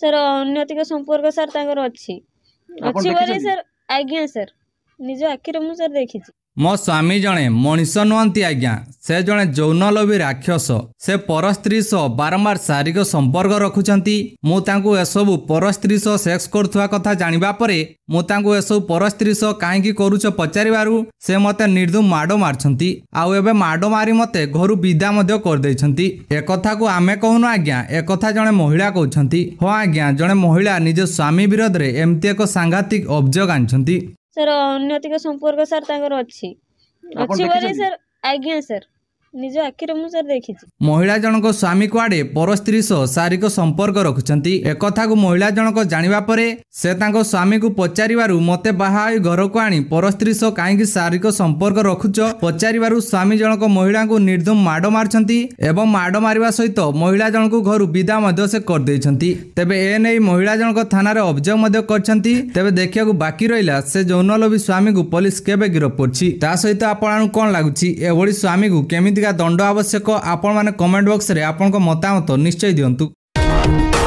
sir ଅନ୍ୟତିକ ସମ୍ପର୍କ sir ତାଙ୍କର ଅଛି ଅଛି ବୋଲି ସାର୍ ଆଜ୍ଞା ସାର୍ ନିଜ ଆଖିରେ ମୁଁ ସାର୍ ଦେଖିଛି ମୋ ସ୍ୱାମୀ ଜଣେ ମଣିଷ ନୁହନ୍ତି ଆଜ୍ଞା ସେ ଜଣେ ଯୌନଲୋଭୀ ରାକ୍ଷସ ସେ ପରସ୍ତ୍ରୀ ସହ ବାରମ୍ବାର ଶାରୀରିକ ସମ୍ପର୍କ ରଖୁଛନ୍ତି ମୁଁ ତାଙ୍କୁ ଏସବୁ ପରସ୍ତ୍ରୀ ସହ ସେକ୍ସ କରୁଥିବା କଥା ଜାଣିବା ପରେ ମୁଁ ତାଙ୍କୁ ଏସବୁ ପରସ୍ତ୍ରୀ ସହ କାହିଁକି କରୁଛ ପଚାରିବାରୁ ସେ ମୋତେ ନିର୍ଦ୍ଧୁ ମାଡ଼ ମାରିଛନ୍ତି ଆଉ ଏବେ ମାଡ଼ ମାରି ମୋତେ ଘରୁ ବିଦା ମଧ୍ୟ କରିଦେଇଛନ୍ତି ଏକଥାକୁ ଆମେ କହୁନୁ ଆଜ୍ଞା ଏକଥା ଜଣେ ମହିଳା କହୁଛନ୍ତି ହଁ ଆଜ୍ଞା ଜଣେ ମହିଳା ନିଜ ସ୍ୱାମୀ ବିରୋଧରେ ଏମିତି ଏକ ସାଂଘାତିକ ଅଭିଯୋଗ ଆଣିଛନ୍ତି ସାର୍ ଅନୈତିକ ସମ୍ପର୍କ ସାର୍ ତାଙ୍କର ଅଛି ଅଛି ବୋଲି ସାର୍ ଆଜ୍ଞା ସାର୍ ନିଜ ଆଖିରେ ମୁଁ ସାର୍ ଦେଖିଛି ମହିଳା ଜଣଙ୍କ ସ୍ୱାମୀ କୁଆଡେ ପର ସ୍ତ୍ରୀ ସହ ଶାରୀରିକ ସମ୍ପର୍କ ରଖୁଛନ୍ତି ଏକଥାକୁ ମହିଳା ଜଣକ ଜାଣିବା ପରେ ସେ ତାଙ୍କ ସ୍ୱାମୀକୁ ପଚାରିବାରୁ ମୋତେ ବାହା ହୋଇ ଘରକୁ ଆଣି ପର ସ୍ତ୍ରୀ ସହ କାହିଁକି ଶାରୀରିକ ସମ୍ପର୍କ ରଖୁଛ ପଚାରିବାରୁ ସ୍ୱାମୀ ଜଣକ ମହିଳାଙ୍କୁ ନିର୍ଦ୍ଧମ ମାଡ଼ ମାରିଛନ୍ତି ଏବଂ ମାଡ଼ ମାରିବା ସହିତ ମହିଳା ଜଣଙ୍କୁ ଘରୁ ବିଦା ମଧ୍ୟ ସେ କରିଦେଇଛନ୍ତି ତେବେ ଏ ନେଇ ମହିଳା ଜଣକ ଥାନାରେ ଅଭିଯୋଗ ମଧ୍ୟ କରିଛନ୍ତି ତେବେ ଦେଖିବାକୁ ବାକି ରହିଲା ସେ ଯୌନଲୋଭୀ ସ୍ୱାମୀକୁ ପୋଲିସ କେବେ ଗିରଫ କରିଛି ତା ସହିତ ଆପଣ କ'ଣ ଲାଗୁଛି ଏଭଳି ସ୍ୱାମୀକୁ କେମିତି କେତେଟିକା ଦଣ୍ଡ ଆବଶ୍ୟକ ଆପଣମାନେ କମେଣ୍ଟ ବକ୍ସରେ ଆପଣଙ୍କ ମତାମତ ନିଶ୍ଚୟ ଦିଅନ୍ତୁ